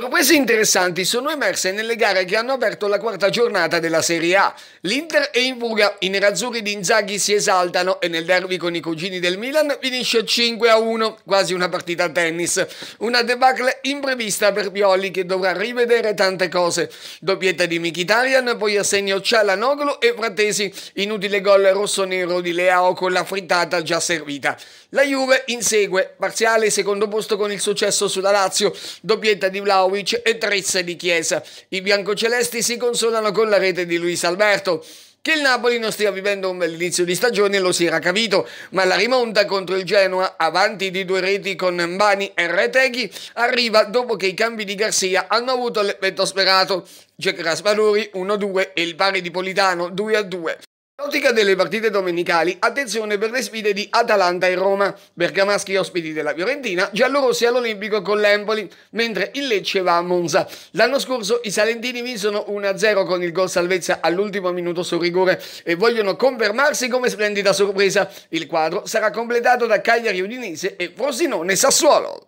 Sorprese interessanti sono emerse nelle gare che hanno aperto la quarta giornata della Serie A. L'Inter è in fuga, i nerazzurri di Inzaghi si esaltano e nel derby con i cugini del Milan finisce 5 1, quasi una partita a tennis. Una debacle imprevista per Pioli che dovrà rivedere tante cose. Doppietta di Mkhitaryan, poi assegno Cialanoglu e Frattesi, inutile gol rosso-nero di Leao con la frittata già servita. La Juve insegue, parziale secondo posto con il successo sulla Lazio, doppietta di Blau Vlaovic e Trezza di Chiesa. I biancocelesti si consolano con la rete di Luis Alberto. Che il Napoli non stia vivendo un bel inizio di stagione lo si era capito, ma la rimonta contro il Genoa, avanti di due reti con Mbani e Reteghi, arriva dopo che i cambi di Garcia hanno avuto l'effetto sperato. Jack Raspadori 1-2 e il pari di Politano 2-2. Nautica delle partite domenicali, attenzione per le sfide di Atalanta e Roma, Bergamaschi ospiti della Fiorentina, giallorossi all'Olimpico con l'Empoli, mentre il Lecce va a Monza. L'anno scorso i Salentini vinsero 1-0 con il gol salvezza all'ultimo minuto su rigore e vogliono confermarsi come splendida sorpresa. Il quadro sarà completato da Cagliari Udinese e Frosinone Sassuolo.